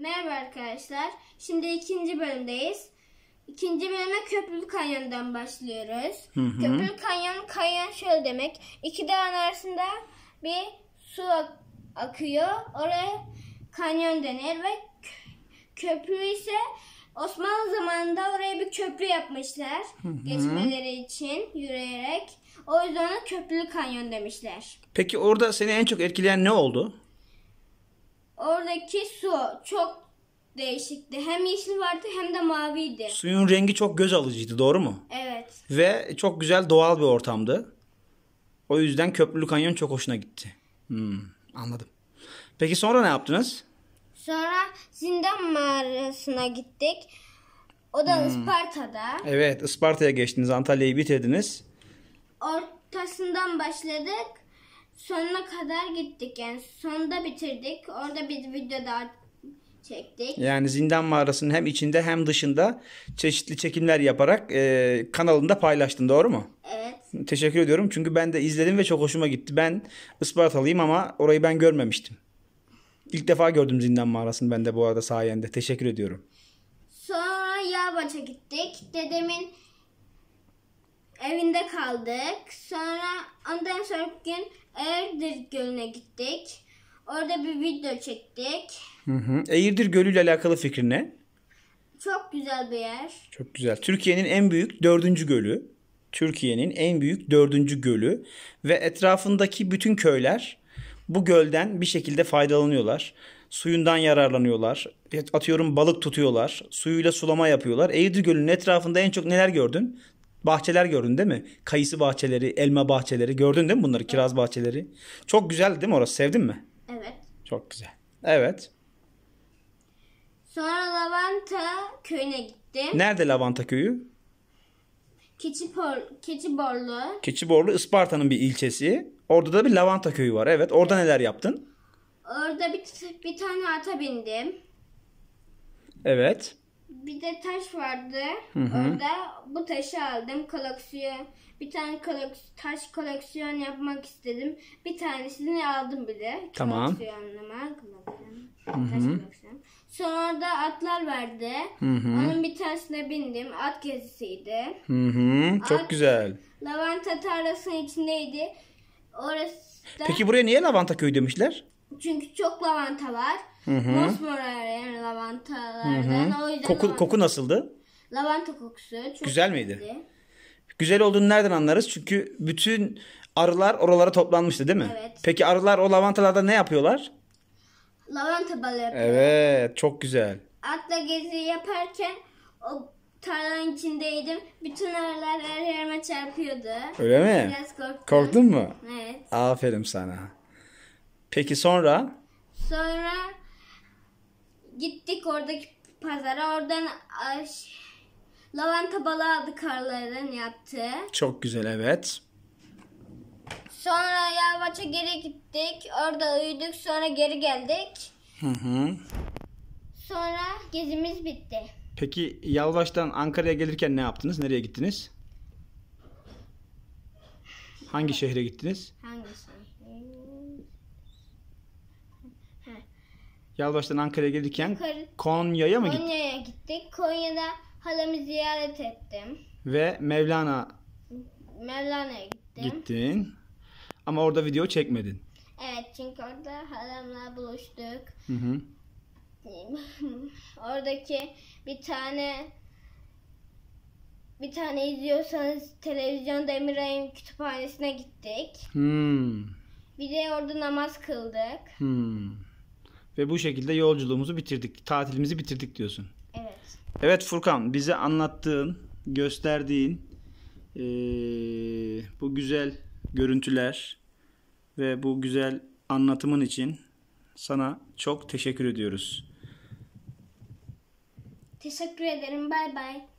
Merhaba arkadaşlar. Şimdi ikinci bölümdeyiz. İkinci bölüme Köprülü Kanyon'dan başlıyoruz. Hı hı. Köprülü Kanyon, kanyon şöyle demek. İki dağın arasında bir su ak- akıyor. Oraya kanyon denir ve köprü ise Osmanlı zamanında oraya bir köprü yapmışlar. Hı hı. Geçmeleri için yürüyerek. O yüzden ona Köprülü Kanyon demişler. Peki orada seni en çok etkileyen ne oldu? Oradaki su çok değişikti. Hem yeşil vardı hem de maviydi. Suyun rengi çok göz alıcıydı doğru mu? Evet. Ve çok güzel doğal bir ortamdı. O yüzden Köprülü Kanyon çok hoşuna gitti. Hmm, anladım. Peki sonra ne yaptınız? Sonra zindan mağarasına gittik. O da hmm. Isparta'da. Evet Isparta'ya geçtiniz. Antalya'yı bitirdiniz. Ortasından başladık sonuna kadar gittik yani sonunda bitirdik. Orada bir video daha çektik. Yani Zindan Mağarası'nın hem içinde hem dışında çeşitli çekimler yaparak e, kanalında paylaştın doğru mu? Evet. Teşekkür ediyorum çünkü ben de izledim ve çok hoşuma gitti. Ben Ispartalıyım ama orayı ben görmemiştim. İlk defa gördüm Zindan Mağarası'nı ben de bu arada sayende. Teşekkür ediyorum. Sonra Yalbaç'a gittik. Dedemin evinde kaldık. Sonra ondan sonra bir gün Eğirdir Gölü'ne gittik. Orada bir video çektik. Hı hı. Eğirdir Gölü ile alakalı fikrin ne? Çok güzel bir yer. Çok güzel. Türkiye'nin en büyük dördüncü gölü. Türkiye'nin en büyük dördüncü gölü ve etrafındaki bütün köyler bu gölden bir şekilde faydalanıyorlar. Suyundan yararlanıyorlar. Atıyorum balık tutuyorlar. Suyuyla sulama yapıyorlar. Eğirdir Gölü'nün etrafında en çok neler gördün? Bahçeler gördün değil mi? Kayısı bahçeleri, elma bahçeleri gördün değil mi bunları? Kiraz bahçeleri. Çok güzel değil mi orası? Sevdin mi? Evet. Çok güzel. Evet. Sonra Lavanta köyüne gittim. Nerede Lavanta köyü? Keçipor, Keçiborlu. Keçiborlu Isparta'nın bir ilçesi. Orada da bir Lavanta köyü var. Evet. Orada neler yaptın? Orada bir, bir tane ata bindim. Evet bir de taş vardı. Hı hı. Orada bu taşı aldım. Koleksiyon. Bir tane koleks taş koleksiyon yapmak istedim. Bir tanesini aldım bile. Tamam. Koleksiyonlama. Koleksiyon. Sonra da atlar vardı. Hı hı. Onun bir tanesine bindim. At gezisiydi. Hı hı. Çok At, güzel. Lavanta tarlasının içindeydi. Orası Peki buraya niye Lavanta Köyü demişler? Çünkü çok lavanta var. Hı hı. Mosmor arayan lavantalardan. Hı hı. O yüzden koku, lavanta, koku nasıldı? Lavanta kokusu. Çok Güzel miydi? Iyiydi. Güzel olduğunu nereden anlarız? Çünkü bütün arılar oralara toplanmıştı değil mi? Evet. Peki arılar o lavantalarda ne yapıyorlar? Lavanta balı yapıyor. Evet çok güzel. Atla gezi yaparken o tarlanın içindeydim. Bütün arılar her yerime çarpıyordu. Öyle mi? Biraz korktum. Korktun mu? Evet. Aferin sana. Peki sonra? Sonra gittik oradaki pazara. Oradan aş, lavanta balı aldı karların yaptı. Çok güzel evet. Sonra Yalvaç'a geri gittik. Orada uyuduk. Sonra geri geldik. Hı hı. Sonra gezimiz bitti. Peki Yalvaç'tan Ankara'ya gelirken ne yaptınız? Nereye gittiniz? Hangi şehre gittiniz? Yalvaç'tan Ankara'ya gelirken Konya'ya mı gittik? Konya'ya gittik. Konya'da halamı ziyaret ettim. Ve Mevlana Mevlana'ya gittim. Gittin. Ama orada video çekmedin. Evet çünkü orada halamla buluştuk. Hı hı. Oradaki bir tane bir tane izliyorsanız televizyonda Emiray'ın kütüphanesine gittik. Hmm. Bir de orada namaz kıldık. Hmm. Ve bu şekilde yolculuğumuzu bitirdik. Tatilimizi bitirdik diyorsun. Evet. Evet Furkan bize anlattığın, gösterdiğin ee, bu güzel görüntüler ve bu güzel anlatımın için sana çok teşekkür ediyoruz. Teşekkür ederim. Bay bay.